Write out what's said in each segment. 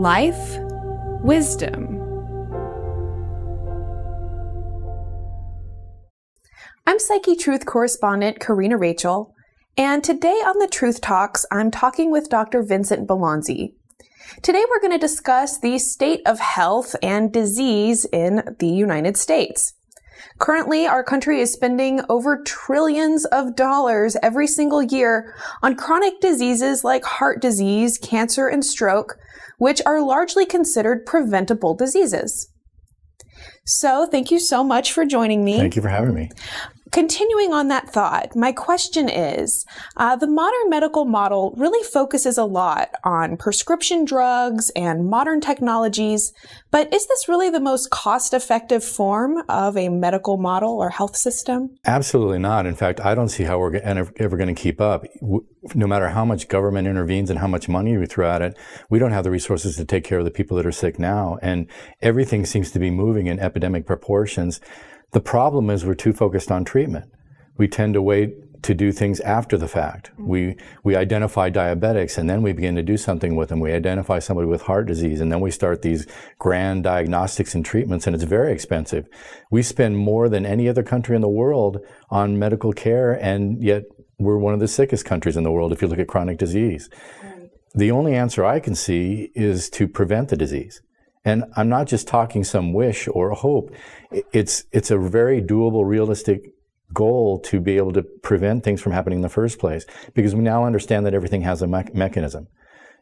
life, wisdom. I'm Psyche Truth correspondent Karina Rachel, and today on the Truth Talks, I'm talking with Dr. Vincent Balonzi. Today we're going to discuss the state of health and disease in the United States. Currently, our country is spending over trillions of dollars every single year on chronic diseases like heart disease, cancer, and stroke, which are largely considered preventable diseases. So, thank you so much for joining me. Thank you for having me continuing on that thought, my question is, uh, the modern medical model really focuses a lot on prescription drugs and modern technologies, but is this really the most cost-effective form of a medical model or health system? Absolutely not. In fact, I don't see how we're ever going to keep up. No matter how much government intervenes and how much money we throw at it, we don't have the resources to take care of the people that are sick now. And everything seems to be moving in epidemic proportions. The problem is we're too focused on treatment. We tend to wait to do things after the fact. Mm-hmm. We, we identify diabetics and then we begin to do something with them. We identify somebody with heart disease and then we start these grand diagnostics and treatments and it's very expensive. We spend more than any other country in the world on medical care and yet we're one of the sickest countries in the world if you look at chronic disease. Right. The only answer I can see is to prevent the disease. And I'm not just talking some wish or a hope. It's, it's a very doable, realistic goal to be able to prevent things from happening in the first place because we now understand that everything has a me- mechanism.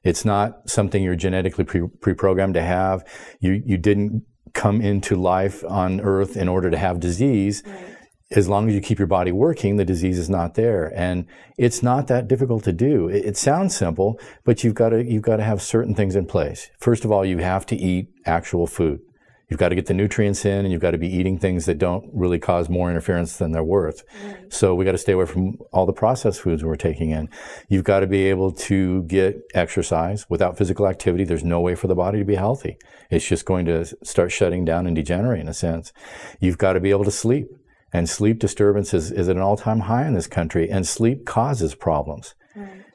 It's not something you're genetically pre- programmed to have. You, you didn't come into life on earth in order to have disease. Right as long as you keep your body working, the disease is not there. And it's not that difficult to do. It, it, sounds simple, but you've got to, you've got to have certain things in place. First of all, you have to eat actual food. You've got to get the nutrients in and you've got to be eating things that don't really cause more interference than they're worth. Mm. So we got to stay away from all the processed foods we're taking in. You've got to be able to get exercise. Without physical activity, there's no way for the body to be healthy. It's just going to start shutting down and degenerate in a sense. You've got to be able to sleep and sleep disturbance is at an all time high in this country, and sleep causes problems.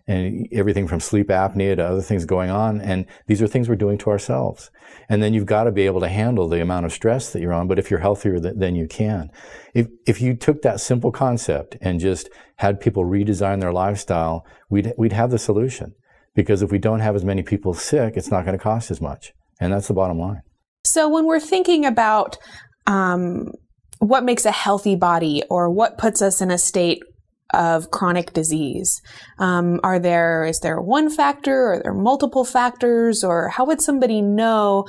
And everything from sleep apnea to other things going on. And these are things we're doing to ourselves. And then you've got to be able to handle the amount of stress that you're on. But if you're healthier, then you can. If, if you took that simple concept and just had people redesign their lifestyle, we'd, we'd have the solution. Because if we don't have as many people sick, it's not going to cost as much. And that's the bottom line. So when we're thinking about um, what makes a healthy body or what puts us in a state of chronic disease? Um, are there is there one factor? Are there multiple factors? Or how would somebody know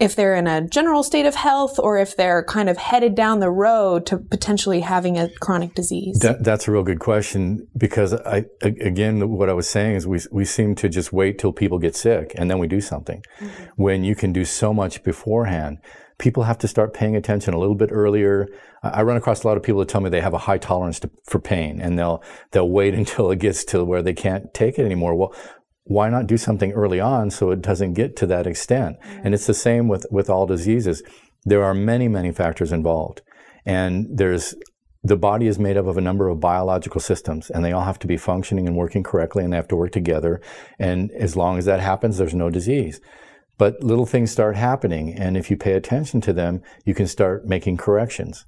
if they're in a general state of health or if they're kind of headed down the road to potentially having a chronic disease? That, that's a real good question because I again what I was saying is we we seem to just wait till people get sick and then we do something mm-hmm. when you can do so much beforehand people have to start paying attention a little bit earlier. I run across a lot of people that tell me they have a high tolerance to, for pain and they'll, they'll wait until it gets to where they can't take it anymore. Well, why not do something early on so it doesn't get to that extent? Mm-hmm. And it's the same with, with all diseases. There are many, many factors involved. And there's the body is made up of a number of biological systems and they all have to be functioning and working correctly and they have to work together. And as long as that happens, there's no disease. But little things start happening, and if you pay attention to them, you can start making corrections.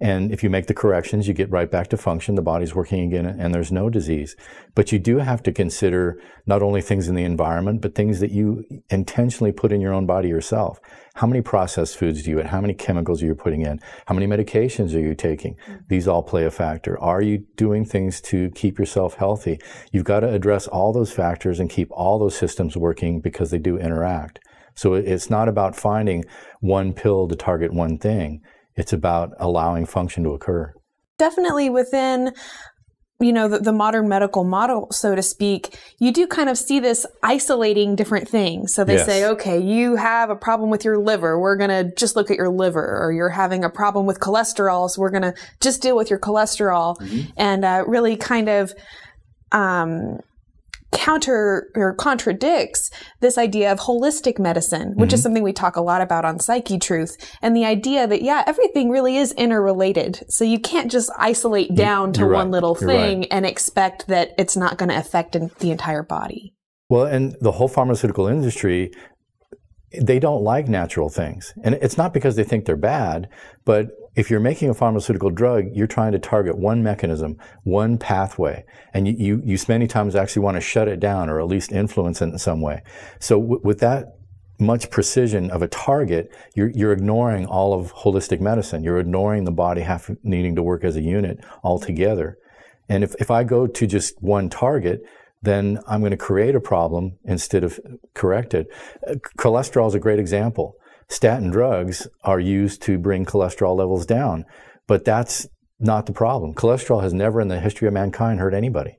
And if you make the corrections, you get right back to function, the body's working again, and there's no disease. But you do have to consider not only things in the environment, but things that you intentionally put in your own body yourself. How many processed foods do you eat? How many chemicals are you putting in? How many medications are you taking? Mm-hmm. These all play a factor. Are you doing things to keep yourself healthy? You've got to address all those factors and keep all those systems working because they do interact. So it's not about finding one pill to target one thing. It's about allowing function to occur. Definitely within you know the, the, modern medical model so to speak you do kind of see this isolating different things so they yes. say okay you have a problem with your liver we're going to just look at your liver or you're having a problem with cholesterol so we're going to just deal with your cholesterol mm-hmm. and uh, really kind of um, counter or contradicts this idea of holistic medicine, which mm-hmm. is something we talk a lot about on Psyche Truth, and the idea that yeah, everything really is interrelated. So you can't just isolate down to You're one right. little thing right. and expect that it's not going to affect the entire body. Well, and the whole pharmaceutical industry they don't like natural things. And it's not because they think they're bad, but if you're making a pharmaceutical drug, you're trying to target one mechanism, one pathway, and you, you, you many times actually want to shut it down or at least influence it in some way. So with that much precision of a target, you're, you're ignoring all of holistic medicine. You're ignoring the body half needing to work as a unit altogether. And if, if I go to just one target, then I'm going to create a problem instead of correct it. Uh, cholesterol is a great example statin drugs are used to bring cholesterol levels down, but that's not the problem. Cholesterol has never in the history of mankind hurt anybody.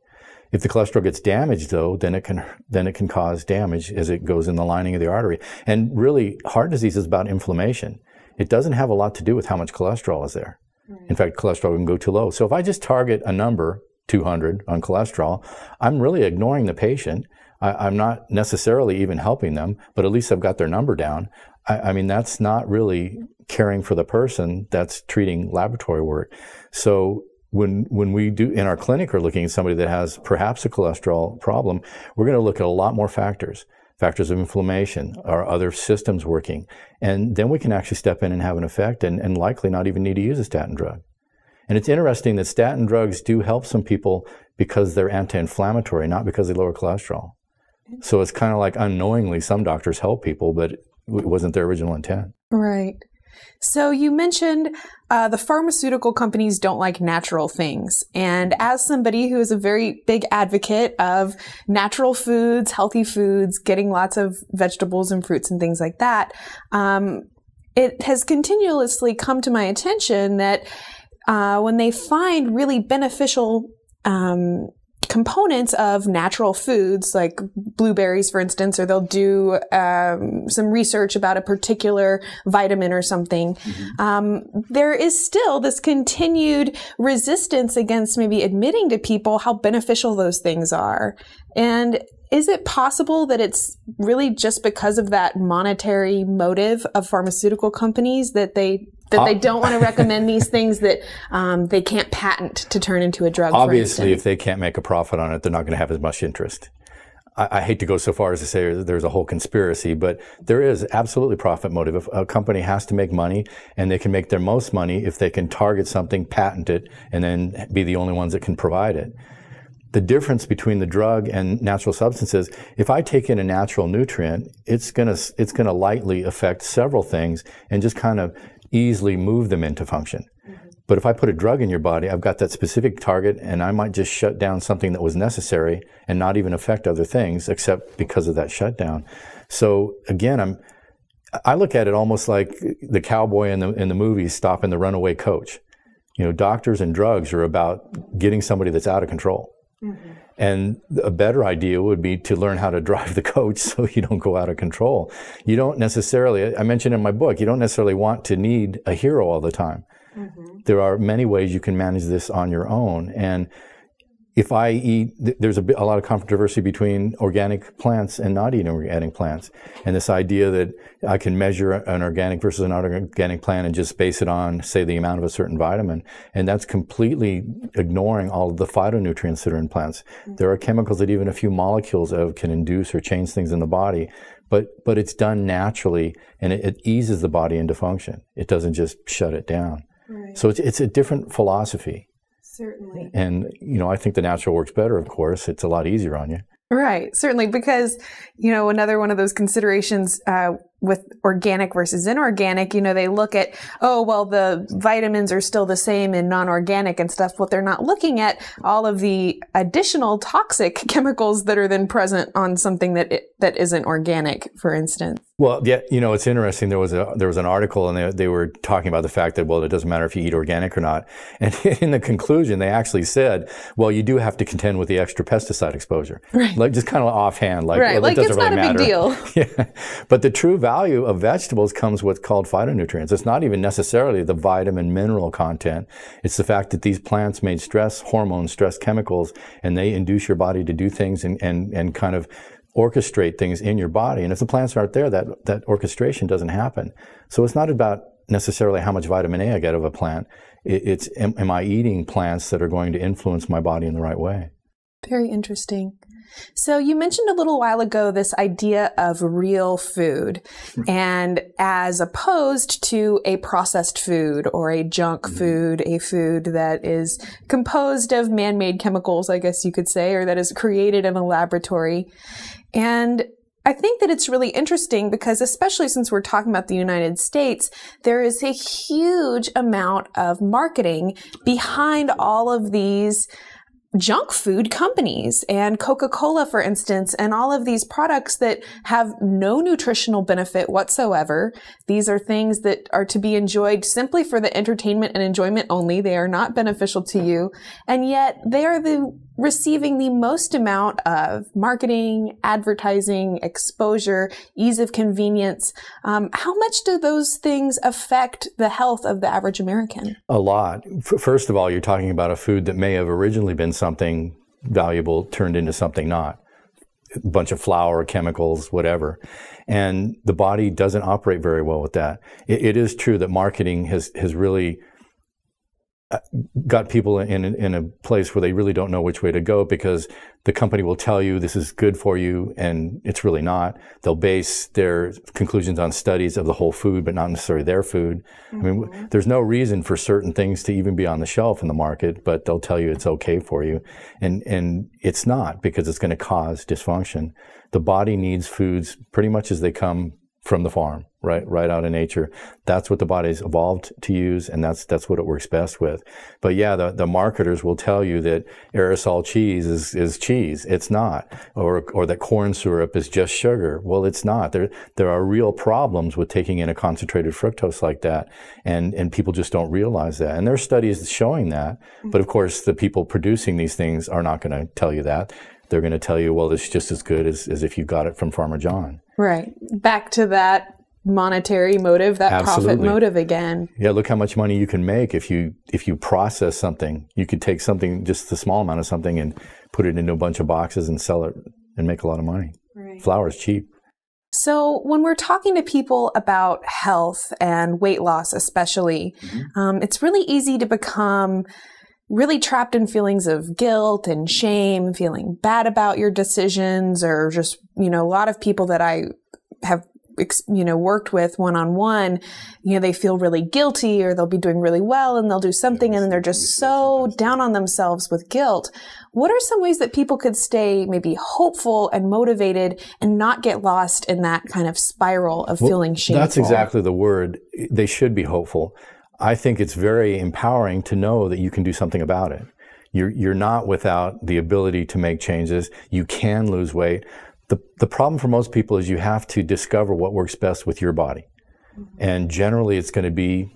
If the cholesterol gets damaged though, then it can, then it can cause damage as it goes in the lining of the artery. And really, heart disease is about inflammation. It doesn't have a lot to do with how much cholesterol is there. In fact, cholesterol can go too low. So if I just target a number, 200 on cholesterol, I'm really ignoring the patient. I, am not necessarily even helping them, but at least I've got their number down. I, I mean, that's not really caring for the person. That's treating laboratory work. So when when we do in our clinic are looking at somebody that has perhaps a cholesterol problem, we're going to look at a lot more factors, factors of inflammation, are other systems working, and then we can actually step in and have an effect, and, and likely not even need to use a statin drug. And it's interesting that statin drugs do help some people because they're anti-inflammatory, not because they lower cholesterol. So it's kind of like unknowingly some doctors help people, but it wasn't their original intent. Right. So you mentioned uh, the pharmaceutical companies don't like natural things. And as somebody who is a very big advocate of natural foods, healthy foods, getting lots of vegetables and fruits and things like that, um, it has continuously come to my attention that uh, when they find really beneficial um, components of natural foods, like blueberries, for instance, or they'll do um, some research about a particular vitamin or something. Mm-hmm. Um, there is still this continued resistance against maybe admitting to people how beneficial those things are. And is it possible that it's really just because of that monetary motive of pharmaceutical companies that they that they ah. don't want to recommend these things that um, they can't patent to turn into a drug. Obviously, if they can't make a profit on it, they're not going to have as much interest. I, I, hate to go so far as to say there's a whole conspiracy, but there is absolutely profit motive. If a company has to make money, and they can make their most money if they can target something, patent it, and then be the only ones that can provide it. The difference between the drug and natural substances, if I take in a natural nutrient, it's gonna, it's gonna lightly affect several things and just kind of easily move them into function. Mm-hmm. But if I put a drug in your body, I've got that specific target, and I might just shut down something that was necessary and not even affect other things except because of that shutdown. So again, I'm I look at it almost like the cowboy in the in the movies stopping the runaway coach. You know, doctors and drugs are about getting somebody that's out of control. Mm-hmm. And a better idea would be to learn how to drive the coach so you don't go out of control. You don't necessarily, I mentioned in my book, you don't necessarily want to need a hero all the time. Mm-hmm. There are many ways you can manage this on your own. And if I eat, there's a, bit, a, lot of controversy between organic plants and not eating organic plants. And this idea that I can measure an organic versus an organic plant and just base it on, say, the amount of a certain vitamin. And that's completely ignoring all of the phytonutrients that are in plants. Mm-hmm. There are chemicals that even a few molecules of can induce or change things in the body. But, but it's done naturally and it, it eases the body into function. It doesn't just shut it down. Right. So it's, it's a different philosophy. Certainly. And, you know, I think the natural works better, of course. It's a lot easier on you. Right, certainly, because you know another one of those considerations uh, with organic versus inorganic. You know, they look at oh well, the vitamins are still the same in non-organic and stuff. What they're not looking at all of the additional toxic chemicals that are then present on something that it, that isn't organic, for instance. Well, yeah, you know, it's interesting. There was a there was an article, and they, they were talking about the fact that well, it doesn't matter if you eat organic or not. And in the conclusion, they actually said, well, you do have to contend with the extra pesticide exposure, right? Like just kind of offhand, like, right. well, like it doesn't it's really not matter. a big deal. yeah, but the true value of vegetables comes what's called phytonutrients. It's not even necessarily the vitamin mineral content. It's the fact that these plants made stress hormones, stress chemicals, and they induce your body to do things and and and kind of orchestrate things in your body. And if the plants aren't there, that, that orchestration doesn't happen. So it's not about necessarily how much vitamin A I get of a plant. It, it's am, am I eating plants that are going to influence my body in the right way? Very interesting. So you mentioned a little while ago this idea of real food and as opposed to a processed food or a junk mm-hmm. food, a food that is composed of man-made chemicals, I guess you could say, or that is created in a laboratory. And I think that it's really interesting because, especially since we're talking about the United States, there is a huge amount of marketing behind all of these junk food companies and Coca-Cola, for instance, and all of these products that have no nutritional benefit whatsoever. These are things that are to be enjoyed simply for the entertainment and enjoyment only. They are not beneficial to you. And yet they are the receiving the most amount of marketing, advertising, exposure, ease of convenience. Um, how much do those things affect the health of the average American? A lot. first of all, you're talking about a food that may have originally been something valuable turned into something not. A bunch of flour, chemicals, whatever. And the body doesn't operate very well with that. it, it is true that marketing has, has really got people in, in, a place where they really don't know which way to go because the company will tell you this is good for you and it's really not. They'll base their conclusions on studies of the whole food, but not necessarily their food. Mm-hmm. I mean, mm-hmm. there's no reason for certain things to even be on the shelf in the market, but they'll tell you it's okay for you. And, and it's not because it's going to cause dysfunction. The body needs foods pretty much as they come from the farm, right, right out in nature. That's what the body's evolved to use, and that's that's what it works best with. But yeah, the, the marketers will tell you that aerosol cheese is, is cheese. It's not, or or that corn syrup is just sugar. Well, it's not. There there are real problems with taking in a concentrated fructose like that, and and people just don't realize that. And there are studies showing that. Mm-hmm. But of course, the people producing these things are not going to tell you that they're going to tell you, well, it's just as good as, as if you got it from Farmer John. Right. Back to that monetary motive, that Absolutely. profit motive again. Yeah, look how much money you can make if you if you process something. You could take something, just the small amount of something, and put it into a bunch of boxes and sell it and make a lot of money. Right. Flour is cheap. So, when we're talking to people about health and weight loss, especially, mm-hmm. um, it's really easy to become really trapped in feelings of guilt and shame, feeling bad about your decisions, or just, you know, a lot of people that I have you know worked with one on one you know they feel really guilty or they'll be doing really well and they'll do something and then they're just so down on themselves with guilt what are some ways that people could stay maybe hopeful and motivated and not get lost in that kind of spiral of well, feeling shame? that's exactly the word they should be hopeful I think it's very empowering to know that you can do something about it. You're, you're not without the ability to make changes. You can lose weight. The, the problem for most people is you have to discover what works best with your body. Mm-hmm. And generally, it's going to be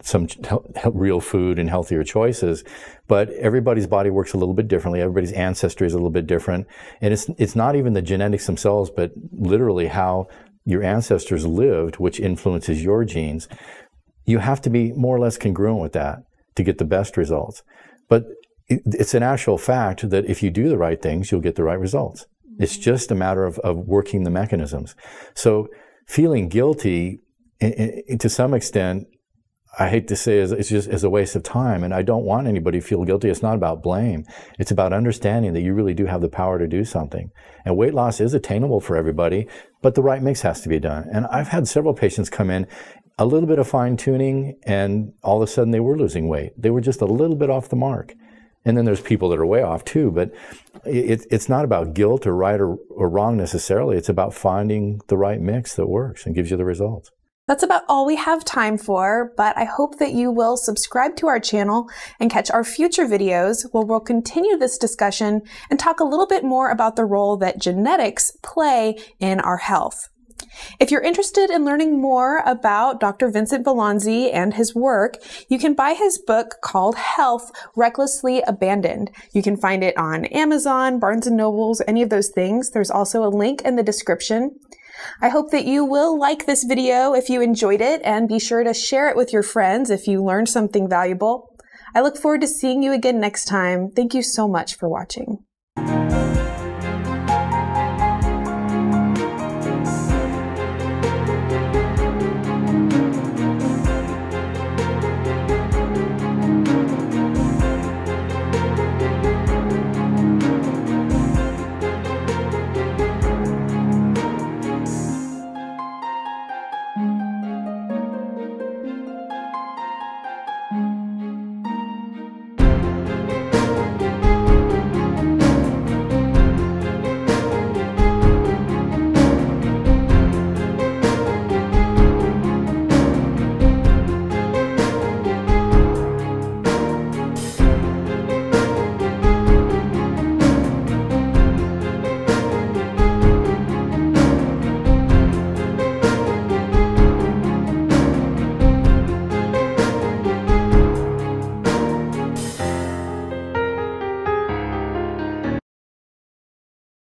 some real food and healthier choices. But everybody's body works a little bit differently. Everybody's ancestry is a little bit different, and it's it's not even the genetics themselves, but literally how your ancestors lived, which influences your genes you have to be more or less congruent with that to get the best results. But it's an actual fact that if you do the right things, you'll get the right results. It's mm-hmm. just a matter of, of working the mechanisms. So feeling guilty, to some extent, I hate to say is it's just as a waste of time, and I don't want anybody to feel guilty. It's not about blame. It's about understanding that you really do have the power to do something. And weight loss is attainable for everybody, but the right mix has to be done. And I've had several patients come in a little bit of fine tuning, and all of a sudden they were losing weight. They were just a little bit off the mark. And then there's people that are way off too, but it, it's not about guilt or right or, or wrong necessarily. It's about finding the right mix that works and gives you the results. That's about all we have time for, but I hope that you will subscribe to our channel and catch our future videos where we'll continue this discussion and talk a little bit more about the role that genetics play in our health. If you're interested in learning more about Dr. Vincent Valanzi and his work, you can buy his book called Health Recklessly Abandoned. You can find it on Amazon, Barnes and Nobles, any of those things. There's also a link in the description. I hope that you will like this video if you enjoyed it and be sure to share it with your friends if you learned something valuable. I look forward to seeing you again next time. Thank you so much for watching.